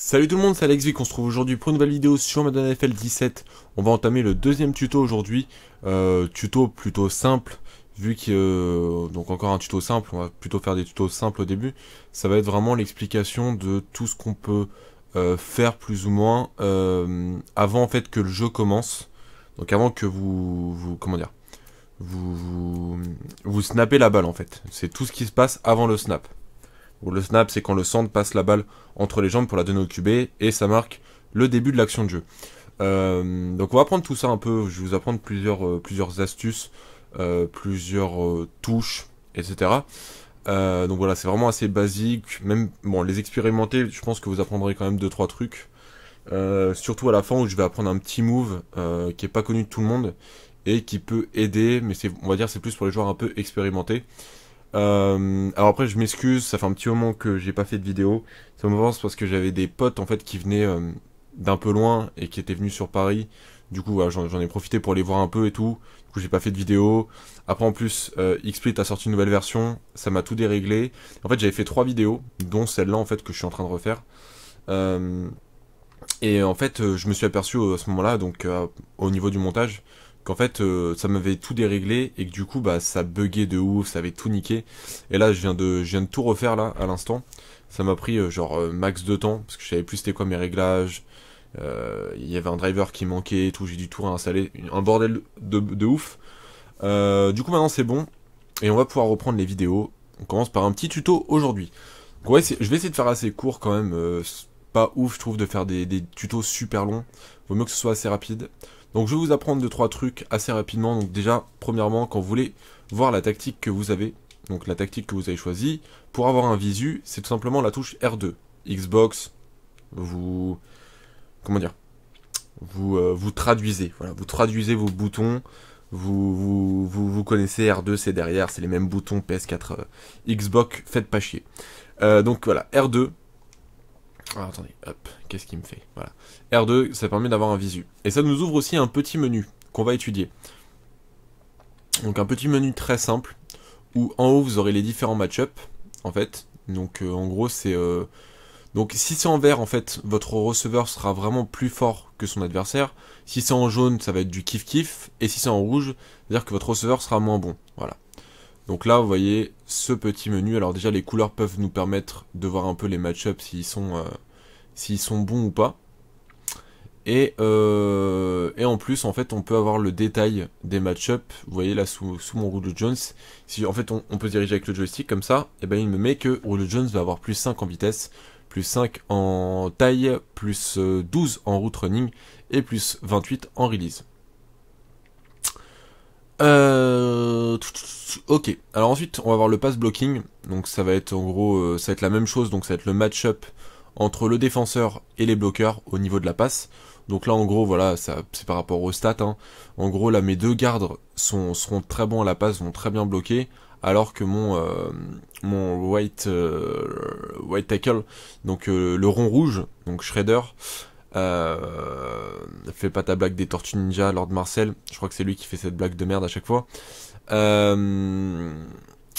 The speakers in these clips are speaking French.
Salut tout le monde, c'est Alex Vic, on se trouve aujourd'hui pour une nouvelle vidéo sur Madden NFL 17. On va entamer le deuxième tuto aujourd'hui, euh, tuto plutôt simple, vu que, euh, donc encore un tuto simple, on va plutôt faire des tutos simples au début. Ça va être vraiment l'explication de tout ce qu'on peut euh, faire plus ou moins avant en fait que le jeu commence. Donc avant que vous, vous comment dire, vous, vous, vous snappez la balle en fait. C'est tout ce qui se passe avant le snap le snap, c'est quand le centre passe la balle entre les jambes pour la donner au QB et ça marque le début de l'action de jeu. Euh, donc on va apprendre tout ça un peu. Je vais vous apprendre plusieurs, euh, plusieurs astuces, euh, plusieurs touches, etc. donc voilà, c'est vraiment assez basique. Même bon, les expérimenter, je pense que vous apprendrez quand même 2 trois trucs. surtout à la fin où je vais apprendre un petit move qui est pas connu de tout le monde et qui peut aider, mais c'est on va dire c'est plus pour les joueurs un peu expérimentés. Euh, alors après, je m'excuse, ça fait un petit moment que j'ai pas fait de vidéo. Ça me pense parce que j'avais des potes en fait qui venaient euh, d'un peu loin et qui étaient venus sur Paris. Du coup, j'en ai profité pour les voir un peu et tout. Du coup, j'ai pas fait de vidéo. Après, en plus, Xplit euh, XSplit a sorti une nouvelle version. Ça m'a tout déréglé. En fait, j'avais fait trois vidéos, dont celle-là en fait que je suis en train de refaire. et en fait, je me suis aperçu à ce moment-là, donc au niveau du montage, en fait euh, ça m'avait tout déréglé et que du coup bah ça buguait de ouf, ça avait tout niqué. Et là je viens de, je viens de tout refaire là à l'instant. Ça m'a pris euh, genre euh, max de temps parce que je savais plus c'était quoi mes réglages. Il y avait un driver qui manquait tout, j'ai du tout réinstaller, un bordel de, ouf. du coup maintenant c'est bon et on va pouvoir reprendre les vidéos. On commence par un petit tuto aujourd'hui. Ouais, je vais essayer de faire assez court quand même. pas ouf, je trouve, de faire des, des, tutos super longs. Vaut mieux que ce soit assez rapide. Donc je vais vous apprendre 2 trois trucs assez rapidement. Donc déjà, premièrement, quand vous voulez voir la tactique que vous avez, donc la tactique que vous avez choisie, pour avoir un visu, c'est tout simplement la touche R2. Xbox, vous... Comment dire vous, euh, vous traduisez, voilà, vous traduisez vos boutons, vous, vous, vous, connaissez R2 c'est derrière, c'est les mêmes boutons PS4, euh, Xbox, faites pas chier. Euh, donc voilà, R2, ah, attendez, hop, qu'est-ce qu'il me fait Voilà. R2, ça permet d'avoir un visu. Et ça nous ouvre aussi un petit menu qu'on va étudier. Donc un petit menu très simple, où en haut vous aurez les différents match ups en fait. Donc euh, en gros c'est... Euh, donc si c'est en vert, en fait, votre receveur sera vraiment plus fort que son adversaire. Si c'est en jaune, ça va être du kiff-kiff. Et si c'est en rouge, c'est-à-dire que votre receveur sera moins bon. Voilà. Donc là, vous voyez ce petit menu. Alors déjà, les couleurs peuvent nous permettre de voir un peu les match-ups s'ils sont, euh, sont bons ou pas. Et, euh, et, en plus, en fait, on peut avoir le détail des match-ups. Vous voyez là, sous, mon Rouleau Jones, si en fait on, peut diriger avec le joystick comme ça, et eh ben il me met que Rouleau Jones va avoir plus 5 en vitesse, plus 5 en taille, plus 12 euh, en route running et plus 28 en release. Euh... Ok, alors ensuite on va voir le pass blocking, donc ça va être en gros, euh, ça va être la même chose, donc ça va être le match-up entre le défenseur et les bloqueurs au niveau de la passe. Donc là en gros voilà, ça c'est par rapport aux stats. Hein. En gros là mes deux gardes sont, seront très bons à la passe, vont très bien bloquer, alors que mon euh, mon white euh, white tackle, donc le rond rouge, donc Shredder, euh, fais pas ta blague des Tortues Ninja, Lord Marcel. Je crois que c'est lui qui fait cette blague de merde à chaque fois. Euh,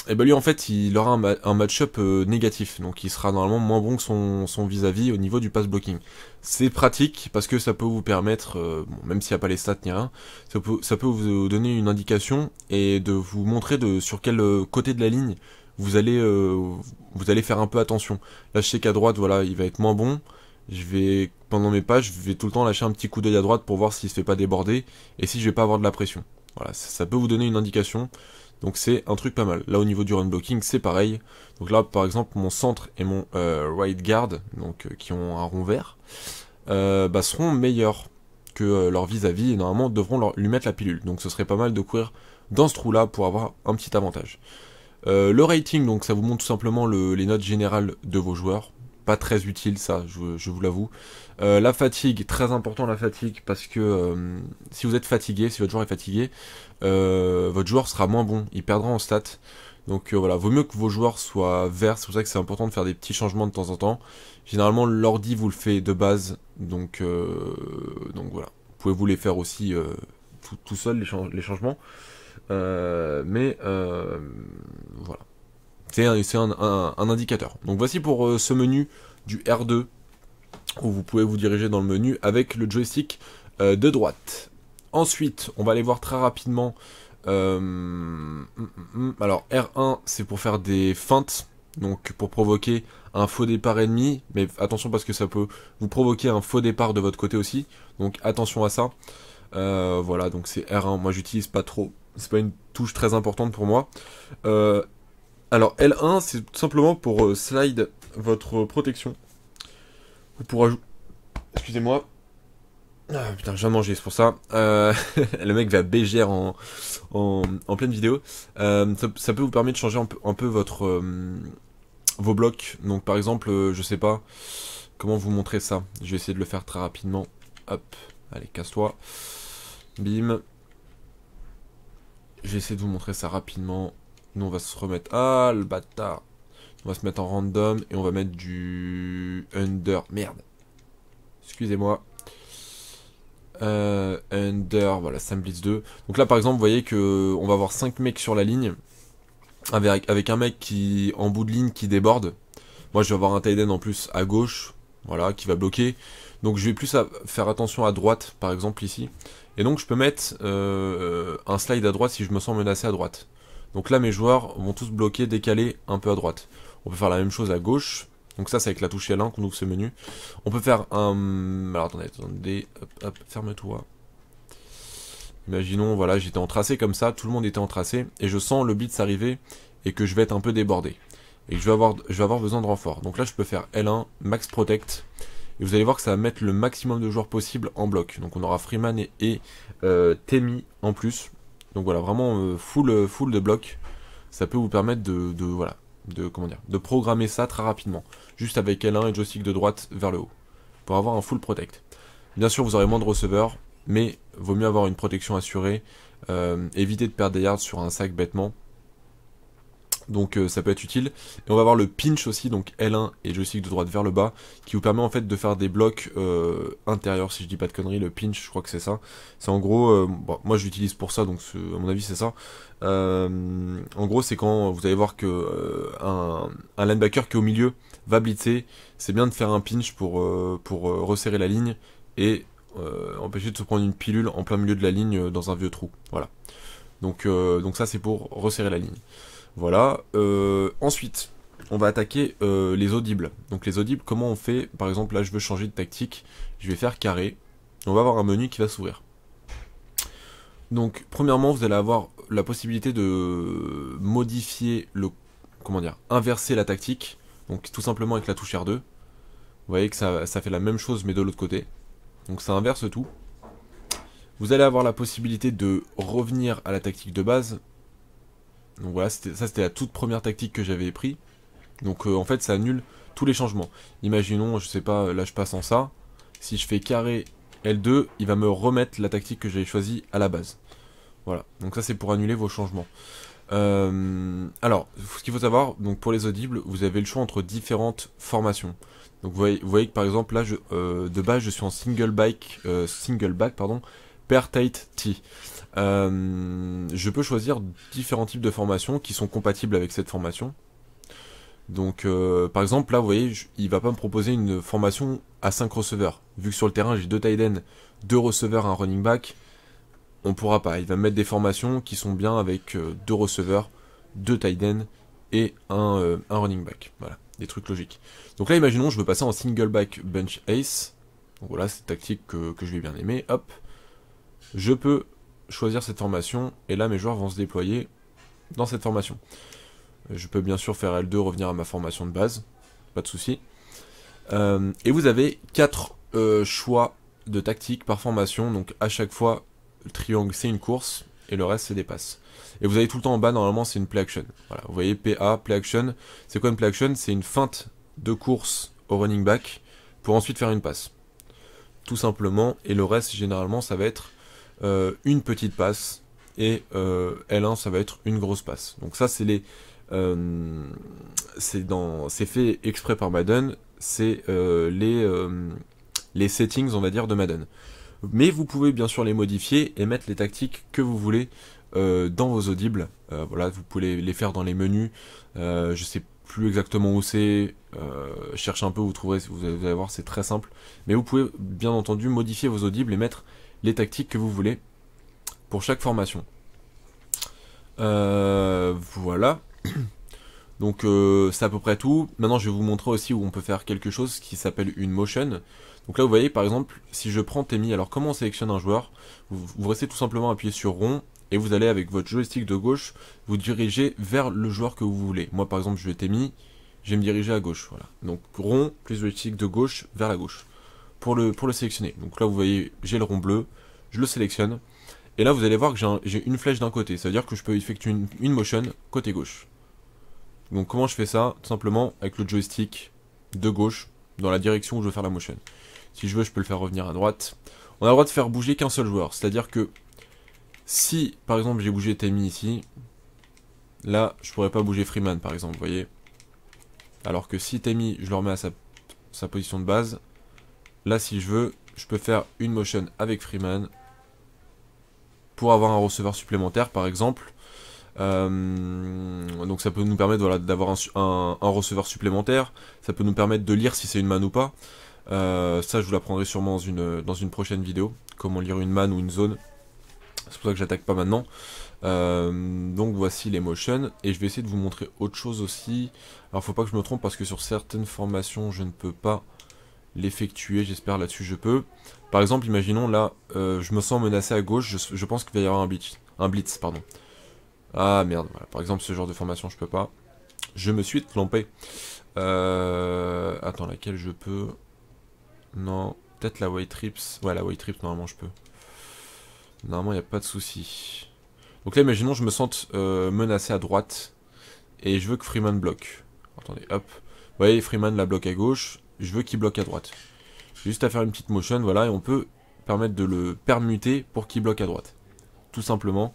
et ben lui, en fait, il aura un, matchup match-up euh, négatif. Donc il sera normalement moins bon que son vis-à-vis au niveau du pass blocking. C'est pratique parce que ça peut vous permettre, euh, même s'il n'y a pas les stats ni rien, ça peut, ça peut vous donner une indication et de vous montrer de, sur quel euh, côté de la ligne vous allez, vous allez faire un peu attention. Là, je sais qu'à droite, voilà, il va être moins bon je vais pendant mes pas, je vais tout le temps lâcher un petit coup d'œil à droite pour voir s'il se fait pas déborder et si je vais pas avoir de la pression. Voilà, ça, peut vous donner une indication. Donc c'est un truc pas mal. Là au niveau du run blocking, c'est pareil. Donc là par exemple mon centre et mon euh, right guard, donc euh, qui ont un rond vert, euh, bah, seront meilleurs que leur vis-à-vis et normalement devront leur, lui mettre la pilule. Donc ce serait pas mal de courir dans ce trou là pour avoir un petit avantage. le rating, donc ça vous montre tout simplement les notes générales de vos joueurs très utile ça, je, vous l'avoue. Euh, la fatigue, très important la fatigue, parce que euh, si vous êtes fatigué, si votre joueur est fatigué, euh, votre joueur sera moins bon, il perdra en stats. Donc voilà, vaut mieux que vos joueurs soient verts, c'est pour ça que c'est important de faire des petits changements de temps en temps. Généralement l'ordi vous le fait de base, donc, donc voilà. Pouvez-vous les faire aussi tout, seul les, les changements. mais voilà. C'est un, indicateur. Donc voici pour euh, ce menu du R2 où vous pouvez vous diriger dans le menu avec le joystick euh, de droite. Ensuite, on va aller voir très rapidement. Euh, hum, hum, hum. alors R1, c'est pour faire des feintes, donc pour provoquer un faux départ ennemi, mais attention parce que ça peut vous provoquer un faux départ de votre côté aussi, donc attention à ça. voilà, donc c'est R1, moi j'utilise pas trop, c'est pas une touche très importante pour moi. Euh, alors L1, c'est tout simplement pour euh, slide votre protection. Pour ajouter... Excusez-moi. Ah, putain, j'ai mangé, c'est pour ça. Euh, le mec va bégère en, pleine vidéo. Euh, ça, peut vous permettre de changer un peu, votre vos blocs. Donc par exemple, je sais pas comment vous montrer ça. Je vais essayer de le faire très rapidement. Hop, allez, casse-toi. Bim. Je vais essayer de vous montrer ça rapidement on va se remettre... Ah, le bâtard On va se mettre en random et on va mettre du... Under. Merde. Excusez-moi. Euh, under, voilà, Sam Blitz 2. Donc là, par exemple, vous voyez que on va avoir 5 mecs sur la ligne. Avec, avec un mec qui, en bout de ligne, qui déborde. Moi, je vais avoir un Tiden en plus à gauche, voilà, qui va bloquer. Donc je vais plus faire attention à droite, par exemple, ici. Et donc je peux mettre euh, un slide à droite si je me sens menacé à droite. Donc là, mes joueurs vont tous bloquer, décaler un peu à droite. On peut faire la même chose à gauche. Donc ça, c'est avec la touche L1 qu'on ouvre ce menu. On peut faire un... Alors attendez, attendez, hop, ferme-toi. Imaginons, voilà, j'étais en tracé comme ça, tout le monde était en tracé, et je sens le blitz arriver, et que je vais être un peu débordé. Et que je vais avoir, je vais avoir besoin de renfort. Donc là, je peux faire L1, max protect, et vous allez voir que ça va mettre le maximum de joueurs possible en bloc. Donc on aura Freeman et, euh, Temi en plus. Donc voilà, vraiment euh, full, euh, full de blocs. Ça peut vous permettre de, voilà, de, de programmer ça très rapidement. Juste avec L1 et joystick de droite vers le haut. Pour avoir un full protect. Bien sûr, vous aurez moins de receveurs, mais vaut mieux avoir une protection assurée. Euh, éviter de perdre des yards sur un sac bêtement donc euh, ça peut être utile. Et on va voir le pinch aussi, donc L1 et joystick de droite vers le bas, qui vous permet en fait de faire des blocs euh, intérieurs, si je dis pas de conneries, le pinch, je crois que c'est ça. C'est en gros, euh, moi je l'utilise pour ça, donc à mon avis c'est ça. Euh, en gros, c'est quand vous allez voir que un, un, linebacker qui est au milieu va blitzer, c'est bien de faire un pinch pour, pour resserrer la ligne et empêcher de se prendre une pilule en plein milieu de la ligne dans un vieux trou. Voilà. Donc, donc ça c'est pour resserrer la ligne. Voilà. Euh, ensuite, on va attaquer euh, les audibles. Donc les audibles, comment on fait Par exemple, là, je veux changer de tactique. Je vais faire carré. On va avoir un menu qui va s'ouvrir. Donc, premièrement, vous allez avoir la possibilité de modifier le... Comment dire Inverser la tactique. Donc, tout simplement avec la touche R2. Vous voyez que ça, ça fait la même chose, mais de l'autre côté. Donc, ça inverse tout. Vous allez avoir la possibilité de revenir à la tactique de base. Donc voilà, ça c'était la toute première tactique que j'avais pris. Donc euh, en fait ça annule tous les changements. Imaginons, je sais pas, là je passe en ça. Si je fais carré L2, il va me remettre la tactique que j'avais choisie à la base. Voilà, donc ça c'est pour annuler vos changements. Euh, alors, ce qu'il faut savoir, donc pour les audibles, vous avez le choix entre différentes formations. Donc vous voyez, que par exemple là, je, euh, de base, je suis en single bike, single back, pardon, Pertate T. Euh, je peux choisir différents types de formations qui sont compatibles avec cette formation. Donc, euh, par exemple, là, vous voyez, il va pas me proposer une formation à 5 receveurs. Vu que sur le terrain, j'ai deux tight ends, deux receveurs, un running back, on pourra pas. Il va me mettre des formations qui sont bien avec euh, deux receveurs, deux tight ends et un, running back. Voilà, des trucs logiques. Donc là, imaginons, je veux passer en single back bench ace. voilà, c'est une tactique que, que, je vais bien aimer. Hop je peux choisir cette formation et là mes joueurs vont se déployer dans cette formation. Je peux bien sûr faire L2, revenir à ma formation de base, pas de souci. Euh, et vous avez 4 euh, choix de tactique par formation, donc à chaque fois le triangle c'est une course et le reste c'est des passes. Et vous avez tout le temps en bas normalement c'est une play action. Voilà, vous voyez PA, play action. C'est quoi une play action C'est une feinte de course au running back pour ensuite faire une passe. Tout simplement, et le reste généralement ça va être euh, une petite passe, et euh, L1 ça va être une grosse passe. Donc ça c'est les euh, c'est dans c'est fait exprès par Madden, c'est les les settings on va dire de Madden. Mais vous pouvez bien sûr les modifier et mettre les tactiques que vous voulez dans vos audibles. voilà, vous pouvez les faire dans les menus. je sais plus exactement où c'est, cherchez un peu, vous trouverez, vous allez voir, c'est très simple. Mais vous pouvez bien entendu modifier vos audibles et mettre les tactiques que vous voulez pour chaque formation. Euh, voilà. Donc euh, c'est à peu près tout. Maintenant je vais vous montrer aussi où on peut faire quelque chose qui s'appelle une motion. Donc là vous voyez par exemple si je prends Temi, alors comment on sélectionne un joueur vous, restez tout simplement appuyé sur rond et vous allez avec votre joystick de gauche vous diriger vers le joueur que vous voulez. Moi par exemple je vais Temi, je vais me diriger à gauche. Voilà. Donc rond plus joystick de gauche vers la gauche pour le, pour le sélectionner. Donc là, vous voyez, j'ai le rond bleu, je le sélectionne. Et là, vous allez voir que j'ai une flèche d'un côté. c'est à dire que je peux effectuer une, motion côté gauche. Donc comment je fais ça Tout simplement avec le joystick de gauche dans la direction où je veux faire la motion. Si je veux, je peux le faire revenir à droite. On a le droit de faire bouger qu'un seul joueur. C'est-à-dire que si, par exemple, j'ai bougé Tammy ici, là, je pourrais pas bouger Freeman, par exemple, vous voyez. Alors que si Tammy, je le remets à sa position de base, Là, si je veux, je peux faire une motion avec Freeman pour avoir un receveur supplémentaire, par exemple. Euh, donc ça peut nous permettre voilà, d'avoir un, receveur supplémentaire, ça peut nous permettre de lire si c'est une man ou pas. Euh, ça je vous l'apprendrai sûrement dans une, dans une prochaine vidéo, comment lire une man ou une zone. C'est pour ça que j'attaque pas maintenant. Euh, donc voici les motions et je vais essayer de vous montrer autre chose aussi. Alors faut pas que je me trompe parce que sur certaines formations je ne peux pas l'effectuer, j'espère là-dessus je peux. Par exemple, imaginons là, euh, je me sens menacé à gauche, je, pense qu'il va y avoir un blitz. Un blitz, pardon. Ah merde, par exemple ce genre de formation je peux pas. Je me suis trompé. Euh, attends, laquelle je peux Non, peut-être la white trips. Ouais, la white trips normalement je peux. Normalement il n'y a pas de souci. Donc là imaginons je me sente euh, menacé à droite et je veux que Freeman bloque. Attendez, hop. Vous voyez, Freeman la bloque à gauche je veux qu'il bloque à droite. Juste à faire une petite motion, voilà, et on peut permettre de le permuter pour qu'il bloque à droite. Tout simplement.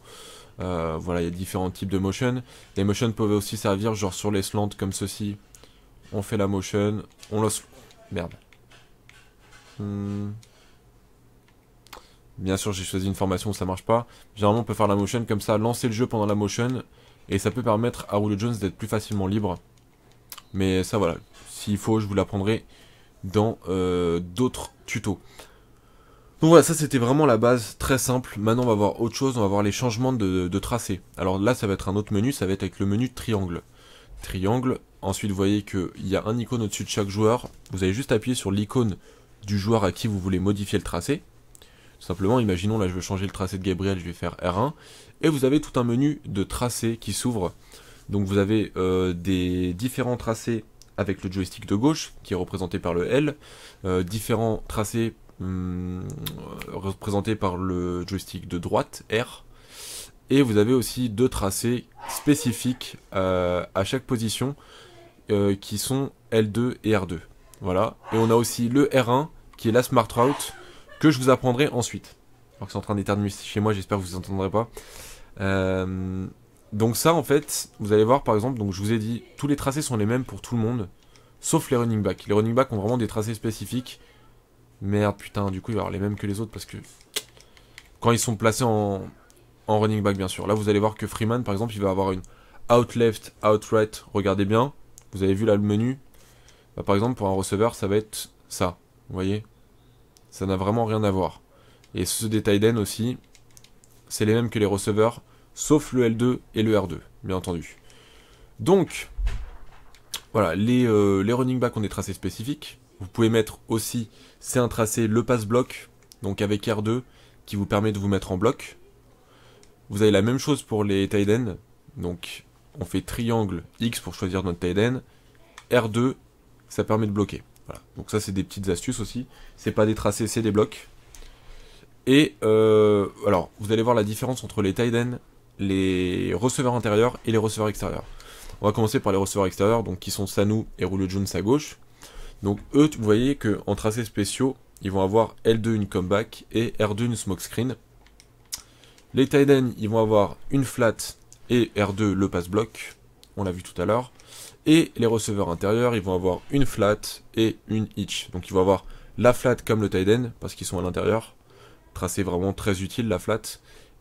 Euh, voilà, il y a différents types de motion. Les motions peuvent aussi servir, genre sur les slants comme ceci. On fait la motion, on lance. Merde. Hmm. Bien sûr, j'ai choisi une formation où ça marche pas. Généralement, on peut faire la motion comme ça, lancer le jeu pendant la motion, et ça peut permettre à Roule Jones d'être plus facilement libre. Mais ça, voilà. S'il faut, je vous l'apprendrai dans euh, d'autres tutos. Donc voilà, ça c'était vraiment la base, très simple. Maintenant, on va voir autre chose, on va voir les changements de, tracé. Alors là, ça va être un autre menu, ça va être avec le menu triangle. Triangle. Ensuite, vous voyez qu'il y a un icône au-dessus de chaque joueur. Vous allez juste appuyer sur l'icône du joueur à qui vous voulez modifier le tracé. simplement, imaginons là, je veux changer le tracé de Gabriel, je vais faire R1. Et vous avez tout un menu de tracé qui s'ouvre. Donc vous avez euh, des différents tracés avec le joystick de gauche, qui est représenté par le L, euh, différents tracés hum, représentés par le joystick de droite, R, et vous avez aussi deux tracés spécifiques euh, à chaque position, qui sont L2 et R2. Voilà. Et on a aussi le R1, qui est la Smart Route, que je vous apprendrai ensuite. Alors que c'est en train d'éternuer chez moi, j'espère que vous ne entendrez pas. Euh, donc ça, en fait, vous allez voir, par exemple, donc je vous ai dit, tous les tracés sont les mêmes pour tout le monde, sauf les running backs. Les running backs ont vraiment des tracés spécifiques. Merde, putain, du coup, il va y avoir les mêmes que les autres, parce que... Quand ils sont placés en, running back, bien sûr. Là, vous allez voir que Freeman, par exemple, il va avoir une out left, out right. Regardez bien. Vous avez vu là le menu. Bah, par exemple, pour un receveur, ça va être ça. Vous voyez Ça n'a vraiment rien à voir. Et ce détail d'en aussi, c'est les mêmes que les receveurs sauf le L2 et le R2, bien entendu. Donc, voilà, les, euh, les running backs ont des tracés spécifiques. Vous pouvez mettre aussi, c'est un tracé le pass-bloc, donc avec R2, qui vous permet de vous mettre en bloc. Vous avez la même chose pour les tight donc on fait triangle X pour choisir notre tight R2, ça permet de bloquer. Voilà. Donc ça c'est des petites astuces aussi, c'est pas des tracés, c'est des blocs. Et euh, alors, vous allez voir la différence entre les tight les receveurs intérieurs et les receveurs extérieurs. On va commencer par les receveurs extérieurs, donc qui sont Sanu et Rulio Jones à gauche. Donc eux, vous voyez qu'en tracés spéciaux, ils vont avoir L2 une comeback et R2 une smoke screen. Les Tiden ils vont avoir une flat et R2 le pass block. On l'a vu tout à l'heure. Et les receveurs intérieurs, ils vont avoir une flat et une hitch. Donc ils vont avoir la flat comme le Tiden parce qu'ils sont à l'intérieur. Tracé vraiment très utile la flat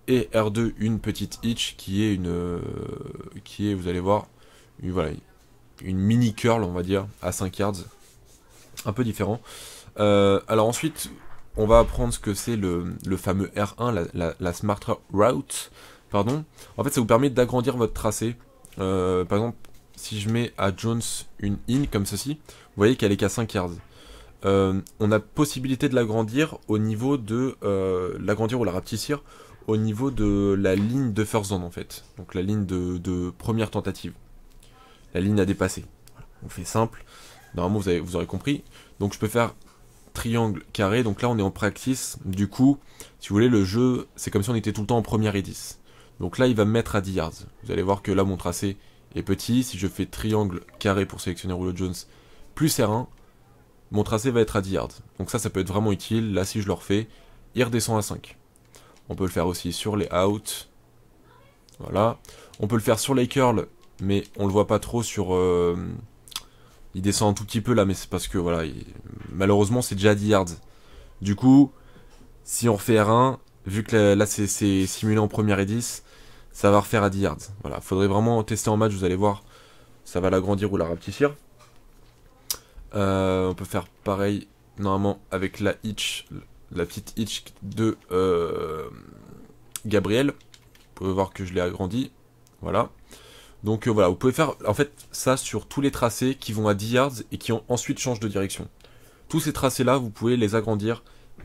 et R2 une petite hitch qui est une euh, qui est vous allez voir une, mini curl on va dire à 5 yards un peu différent euh, alors ensuite on va apprendre ce que c'est le, fameux R1 la, smart route pardon en fait ça vous permet d'agrandir votre tracé euh, par exemple si je mets à Jones une in comme ceci vous voyez qu'elle est qu'à 5 yards on a possibilité de l'agrandir au niveau de l'agrandir ou la rapetissir au niveau de la ligne de first zone en fait. Donc la ligne de, première tentative. La ligne à dépasser. On fait simple. Normalement vous, avez, vous aurez compris. Donc je peux faire triangle carré. Donc là on est en practice. Du coup, si vous voulez, le jeu, c'est comme si on était tout le temps en première et 10. Donc là il va me mettre à 10 yards. Vous allez voir que là mon tracé est petit. Si je fais triangle carré pour sélectionner Rouleau Jones plus R1, mon tracé va être à 10 yards. Donc ça ça peut être vraiment utile. Là si je le refais, il redescend à 5. On peut le faire aussi sur les out, Voilà. On peut le faire sur les curls, mais on le voit pas trop sur... Euh, il descend un tout petit peu là, mais c'est parce que, voilà, malheureusement, c'est déjà 10 yards. Du coup, si on refait R1, vu que là, c'est simulé en première et 10, ça va refaire à 10 yards. Voilà, faudrait vraiment tester en match, vous allez voir, ça va l'agrandir ou la rapetissir. Euh, on peut faire pareil, normalement, avec la hitch la petite Hitch de euh, Gabriel. Vous pouvez voir que je l'ai agrandi. Voilà. Donc euh, voilà, vous pouvez faire en fait ça sur tous les tracés qui vont à 10 yards et qui ont, ensuite changent de direction. Tous ces tracés-là, vous pouvez les agrandir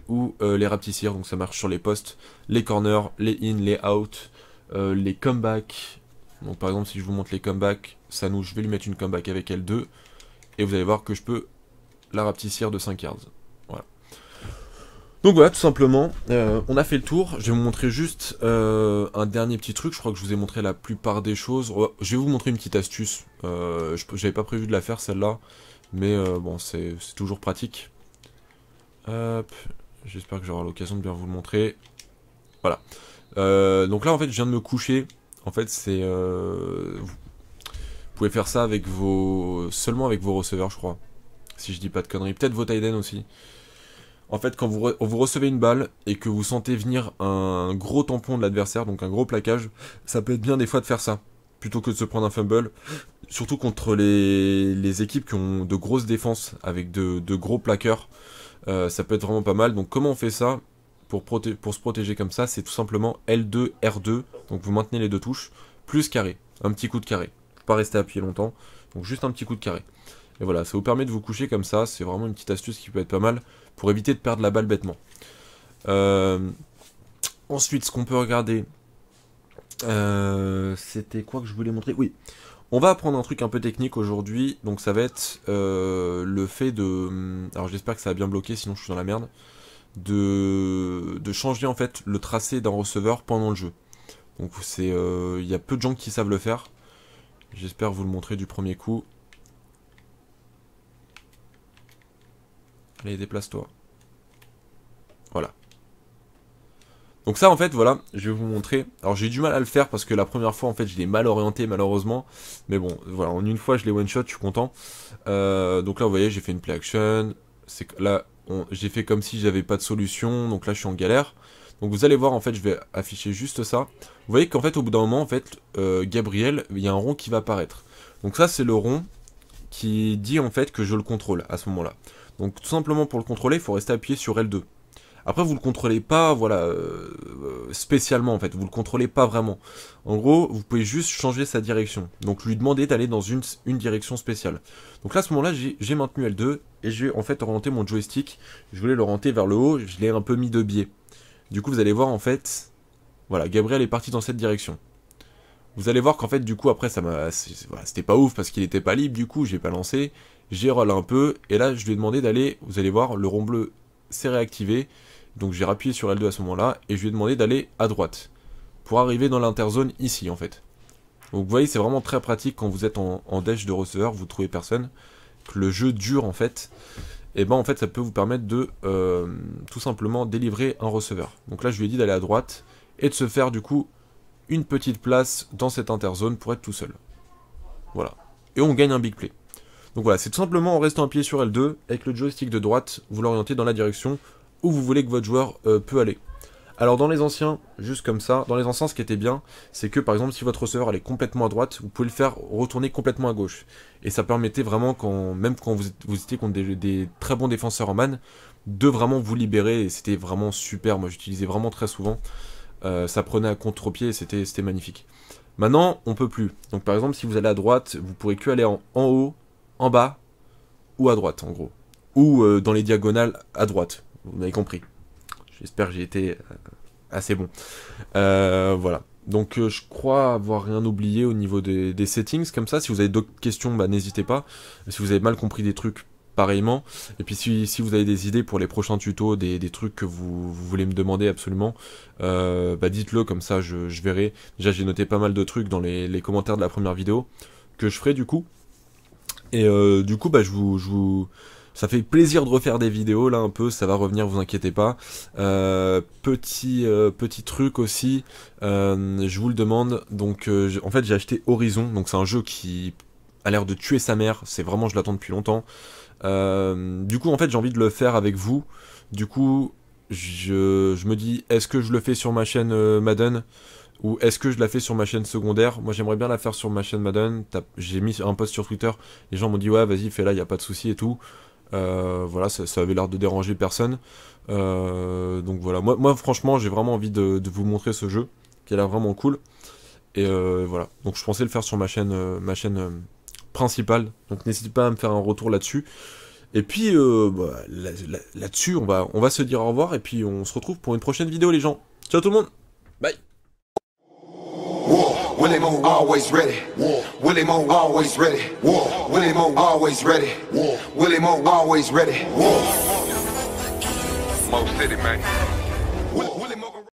ou euh, les rapetissir. Donc ça marche sur les postes, les corners, les in, les out, les comebacks. Donc par exemple, si je vous montre les comebacks, ça nous, je vais lui mettre une comeback avec L2. Et vous allez voir que je peux la rapetissir de 5 yards. Donc voilà, tout simplement, euh, on a fait le tour. Je vais vous montrer juste euh, un dernier petit truc. Je crois que je vous ai montré la plupart des choses. Oh, je vais vous montrer une petite astuce. Euh, je J'avais pas prévu de la faire celle-là, mais bon, c'est toujours pratique. j'espère que j'aurai l'occasion de bien vous le montrer. Voilà. donc là, en fait, je viens de me coucher. En fait, c'est vous pouvez faire ça avec vos seulement avec vos receveurs, je crois. Si je dis pas de conneries, peut-être vos Tiden aussi. En fait, quand vous, recevez une balle et que vous sentez venir un gros tampon de l'adversaire, donc un gros plaquage, ça peut être bien des fois de faire ça, plutôt que de se prendre un fumble. Surtout contre les, équipes qui ont de grosses défenses avec de, gros plaqueurs, euh, ça peut être vraiment pas mal. Donc comment on fait ça pour, pour se protéger comme ça C'est tout simplement L2, R2, donc vous maintenez les deux touches, plus carré, un petit coup de carré. Pas rester appuyé longtemps, donc juste un petit coup de carré. Et voilà, ça vous permet de vous coucher comme ça, c'est vraiment une petite astuce qui peut être pas mal pour éviter de perdre la balle bêtement. Euh, ensuite, ce qu'on peut regarder, euh, c'était quoi que je voulais montrer Oui, on va apprendre un truc un peu technique aujourd'hui, donc ça va être euh, le fait de... Alors j'espère que ça a bien bloqué, sinon je suis dans la merde. De, de changer en fait le tracé d'un receveur pendant le jeu. Donc c'est, il y a peu de gens qui savent le faire. J'espère vous le montrer du premier coup. Allez, déplace-toi. Voilà. Donc ça, en fait, voilà, je vais vous montrer. Alors, j'ai du mal à le faire parce que la première fois, en fait, je l'ai mal orienté, malheureusement. Mais bon, voilà, en une fois, je l'ai one-shot, je suis content. Euh, donc là, vous voyez, j'ai fait une play action. Là, j'ai fait comme si j'avais pas de solution. Donc là, je suis en galère. Donc vous allez voir, en fait, je vais afficher juste ça. Vous voyez qu'en fait, au bout d'un moment, en fait, euh, Gabriel, il y a un rond qui va apparaître. Donc ça, c'est le rond qui dit, en fait, que je le contrôle à ce moment-là. Donc tout simplement pour le contrôler, il faut rester appuyé sur L2. Après, vous le contrôlez pas, voilà, euh, euh, spécialement en fait, vous le contrôlez pas vraiment. En gros, vous pouvez juste changer sa direction. Donc lui demander d'aller dans une, une, direction spéciale. Donc là, à ce moment-là, j'ai maintenu L2 et j'ai en fait orienté mon joystick. Je voulais l'orienter vers le haut, je l'ai un peu mis de biais. Du coup, vous allez voir en fait, voilà, Gabriel est parti dans cette direction. Vous allez voir qu'en fait, du coup, après, ça m'a, c'était pas ouf parce qu'il était pas libre, du coup, j'ai pas lancé, j'ai roll un peu, et là, je lui ai demandé d'aller, vous allez voir, le rond bleu s'est réactivé, donc j'ai rappuyé sur L2 à ce moment-là, et je lui ai demandé d'aller à droite, pour arriver dans l'interzone ici, en fait. Donc vous voyez, c'est vraiment très pratique quand vous êtes en, dash de receveur, vous trouvez personne, que le jeu dure, en fait, et eh ben en fait, ça peut vous permettre de, euh, tout simplement, délivrer un receveur. Donc là, je lui ai dit d'aller à droite, et de se faire, du coup, une petite place dans cette interzone pour être tout seul. Voilà. Et on gagne un big play. Donc voilà, c'est tout simplement en restant pied sur L2, avec le joystick de droite, vous l'orientez dans la direction où vous voulez que votre joueur euh, peut aller. Alors dans les anciens, juste comme ça, dans les anciens ce qui était bien, c'est que par exemple si votre receveur allait complètement à droite, vous pouvez le faire retourner complètement à gauche. Et ça permettait vraiment, quand, même quand vous, étiez contre des, des, très bons défenseurs en man, de vraiment vous libérer, et c'était vraiment super, moi j'utilisais vraiment très souvent. Euh, ça prenait à contre-pied, c'était magnifique. Maintenant, on peut plus. Donc par exemple, si vous allez à droite, vous pourrez que aller en, haut, en bas, ou à droite, en gros. Ou euh, dans les diagonales à droite. Vous m'avez compris. J'espère que j'ai été euh, assez bon. voilà. Donc je crois avoir rien oublié au niveau des, settings comme ça. Si vous avez d'autres questions, bah, n'hésitez pas. Si vous avez mal compris des trucs, et puis si, vous avez des idées pour les prochains tutos, des, trucs que vous, voulez me demander absolument, euh, bah, dites-le comme ça je, verrai. Déjà j'ai noté pas mal de trucs dans les, commentaires de la première vidéo que je ferai du coup. Et euh, du coup bah je vous, Ça fait plaisir de refaire des vidéos là un peu, ça va revenir, vous inquiétez pas. Euh, petit truc aussi, je vous le demande. Donc en fait j'ai acheté Horizon, donc c'est un jeu qui a l'air de tuer sa mère. C'est vraiment je l'attends depuis longtemps. Euh, du coup, en fait, j'ai envie de le faire avec vous. Du coup, je, me dis, est-ce que je le fais sur ma chaîne euh, Madden ou est-ce que je la fais sur ma chaîne secondaire Moi j'aimerais bien la faire sur ma chaîne Madden. J'ai mis un post sur Twitter, les gens m'ont dit ouais vas-y fais il y a pas de souci et tout. Euh, voilà, ça, avait l'air de déranger personne. donc voilà, moi, franchement j'ai vraiment envie de, vous montrer ce jeu qui a l'air vraiment cool. Et voilà, donc je pensais le faire sur ma chaîne, ma chaîne principal. Donc n'hésitez pas à me faire un retour là-dessus. Et puis euh, bah, là-dessus, on, va, on va se dire au revoir et puis on se retrouve pour une prochaine vidéo les gens. Ciao tout le monde, bye